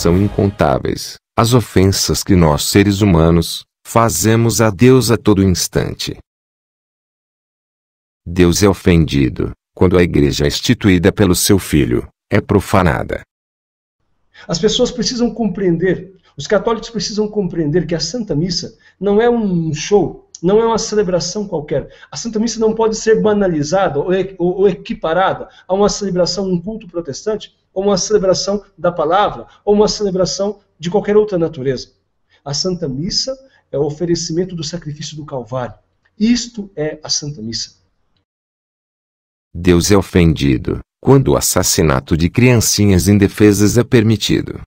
são incontáveis as ofensas que nós seres humanos fazemos a Deus a todo instante. Deus é ofendido quando a igreja é instituída pelo seu filho é profanada. As pessoas precisam compreender, os católicos precisam compreender que a Santa Missa não é um show, não é uma celebração qualquer. A Santa Missa não pode ser banalizada ou, equiparada a uma celebração, um culto protestante, ou uma celebração da palavra, ou uma celebração de qualquer outra natureza. A Santa Missa é o oferecimento do sacrifício do Calvário. Isto é a Santa Missa. Deus é ofendido quando o assassinato de criancinhas indefesas é permitido.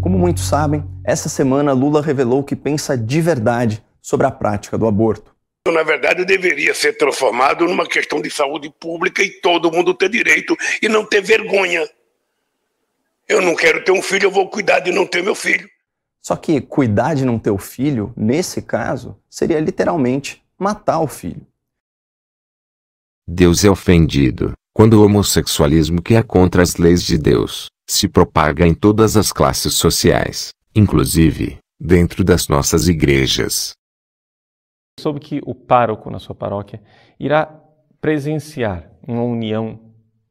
Como muitos sabem, essa semana Lula revelou que pensa de verdade sobre a prática do aborto na verdade, deveria ser transformado numa questão de saúde pública e todo mundo ter direito e não ter vergonha. Eu não quero ter um filho, eu vou cuidar de não ter meu filho. Só que cuidar de não ter o filho, nesse caso, seria literalmente matar o filho. Deus é ofendido quando o homossexualismo, que é contra as leis de Deus, se propaga em todas as classes sociais, inclusive dentro das nossas igrejas soube que o pároco na sua paróquia irá presenciar uma união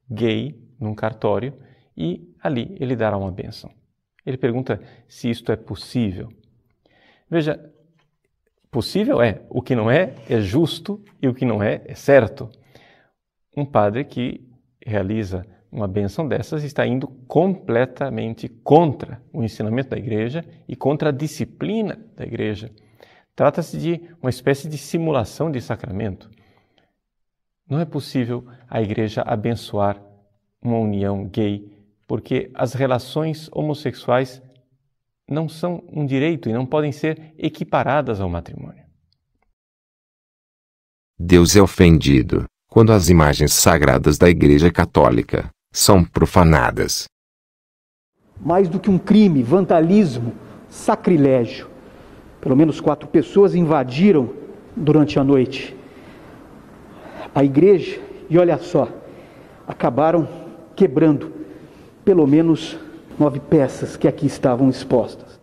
gay num cartório e ali ele dará uma bênção. Ele pergunta se isto é possível. Veja, possível é, o que não é é justo e o que não é é certo. Um padre que realiza uma benção dessas está indo completamente contra o ensinamento da igreja e contra a disciplina da igreja. Trata-se de uma espécie de simulação de sacramento. Não é possível a igreja abençoar uma união gay, porque as relações homossexuais não são um direito e não podem ser equiparadas ao matrimônio. Deus é ofendido quando as imagens sagradas da Igreja Católica são profanadas. Mais do que um crime, vandalismo, sacrilégio. Pelo menos quatro pessoas invadiram durante a noite a igreja e olha só, acabaram quebrando pelo menos nove peças que aqui estavam expostas.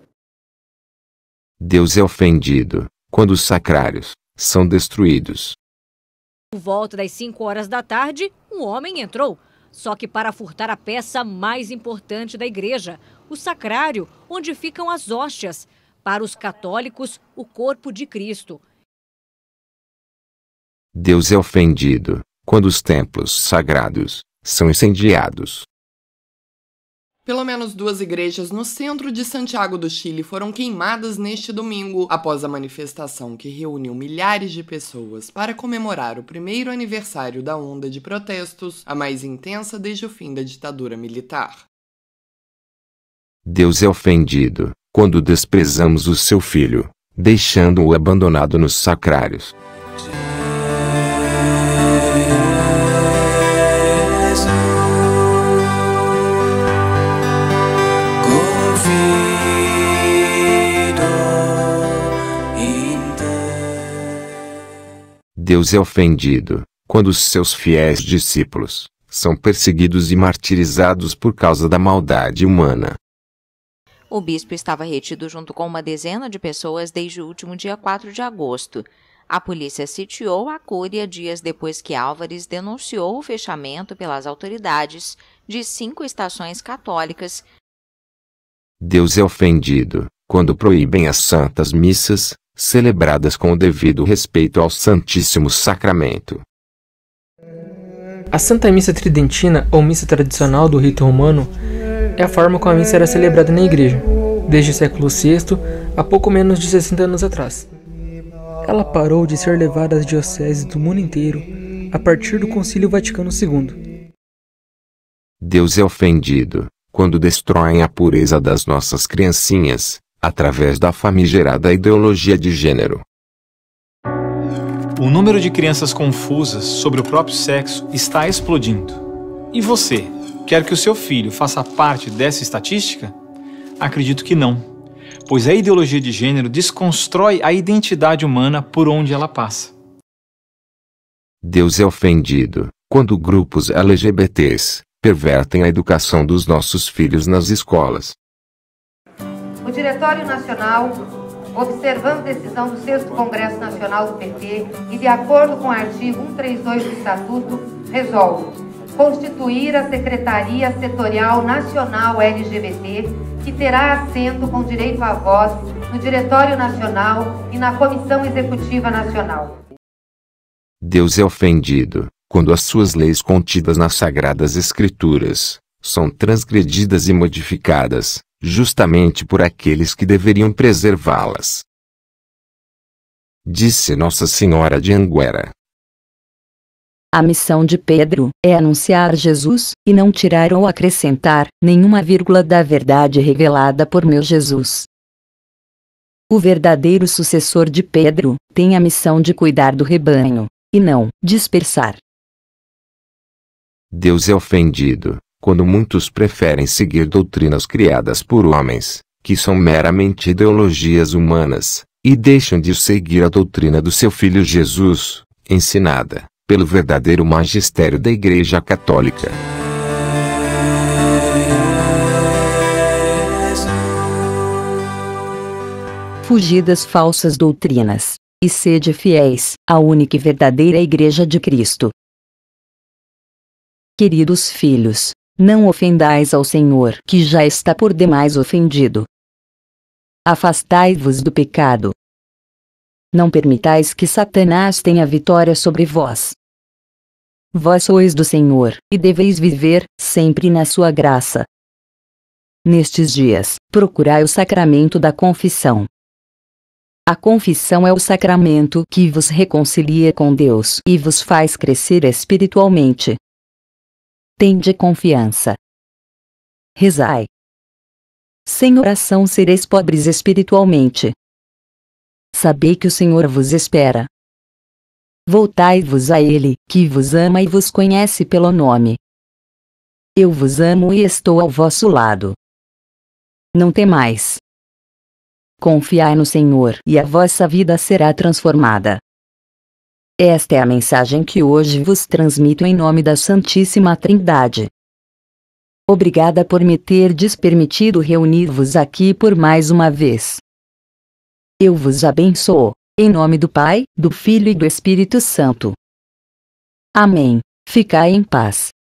Deus é ofendido quando os sacrários são destruídos. Por volta das cinco horas da tarde, um homem entrou, só que para furtar a peça mais importante da igreja, o sacrário, onde ficam as hóstias, para os católicos, o corpo de Cristo. Deus é ofendido quando os templos sagrados são incendiados. Pelo menos duas igrejas no centro de Santiago do Chile foram queimadas neste domingo, após a manifestação que reuniu milhares de pessoas para comemorar o primeiro aniversário da onda de protestos, a mais intensa desde o fim da ditadura militar. Deus é ofendido quando desprezamos o seu filho, deixando-o abandonado nos sacrários. Deus é ofendido quando os seus fiéis discípulos são perseguidos e martirizados por causa da maldade humana. O bispo estava retido junto com uma dezena de pessoas desde o último dia 4 de agosto. A polícia sitiou a Cúria dias depois que Álvares denunciou o fechamento pelas autoridades de cinco estações católicas. Deus é ofendido quando proíbem as santas missas, celebradas com o devido respeito ao Santíssimo Sacramento. A Santa Missa Tridentina, ou missa tradicional do rito romano, é a forma como a missa era celebrada na igreja, desde o século VI, há pouco menos de 60 anos atrás. Ela parou de ser levada às dioceses do mundo inteiro a partir do Concílio Vaticano II. Deus é ofendido quando destroem a pureza das nossas criancinhas através da famigerada ideologia de gênero. O número de crianças confusas sobre o próprio sexo está explodindo. E você, Quer que o seu filho faça parte dessa estatística? Acredito que não, pois a ideologia de gênero desconstrói a identidade humana por onde ela passa. Deus é ofendido quando grupos LGBTs pervertem a educação dos nossos filhos nas escolas. O Diretório Nacional, observando a decisão do 6 Congresso Nacional do PT e de acordo com o artigo 132 do Estatuto, resolve constituir a Secretaria Setorial Nacional LGBT, que terá assento com direito à voz no Diretório Nacional e na Comissão Executiva Nacional. Deus é ofendido quando as suas leis contidas nas Sagradas Escrituras são transgredidas e modificadas, justamente por aqueles que deveriam preservá-las. Disse Nossa Senhora de Anguera. A missão de Pedro é anunciar Jesus, e não tirar ou acrescentar nenhuma vírgula da verdade revelada por meu Jesus. O verdadeiro sucessor de Pedro tem a missão de cuidar do rebanho, e não dispersar. Deus é ofendido quando muitos preferem seguir doutrinas criadas por homens, que são meramente ideologias humanas, e deixam de seguir a doutrina do seu filho Jesus, ensinada pelo verdadeiro magistério da Igreja Católica. Fugi das falsas doutrinas, e sede fiéis à única e verdadeira Igreja de Cristo. Queridos filhos, não ofendais ao Senhor que já está por demais ofendido. Afastai-vos do pecado. Não permitais que Satanás tenha vitória sobre vós. Vós sois do Senhor, e deveis viver, sempre na sua graça. Nestes dias, procurai o sacramento da confissão. A confissão é o sacramento que vos reconcilia com Deus e vos faz crescer espiritualmente. Tende confiança. Rezai. Sem oração sereis pobres espiritualmente. Sabei que o Senhor vos espera, voltai-vos a ele, que vos ama e vos conhece pelo nome. Eu vos amo e estou ao vosso lado. Não temais. Confiai no Senhor e a vossa vida será transformada. Esta é a mensagem que hoje vos transmito em nome da Santíssima Trindade. Obrigada por me terdes permitido reunir-vos aqui por mais uma vez. Eu vos abençoo. Em nome do Pai, do Filho e do Espírito Santo. Amém. Ficai em paz.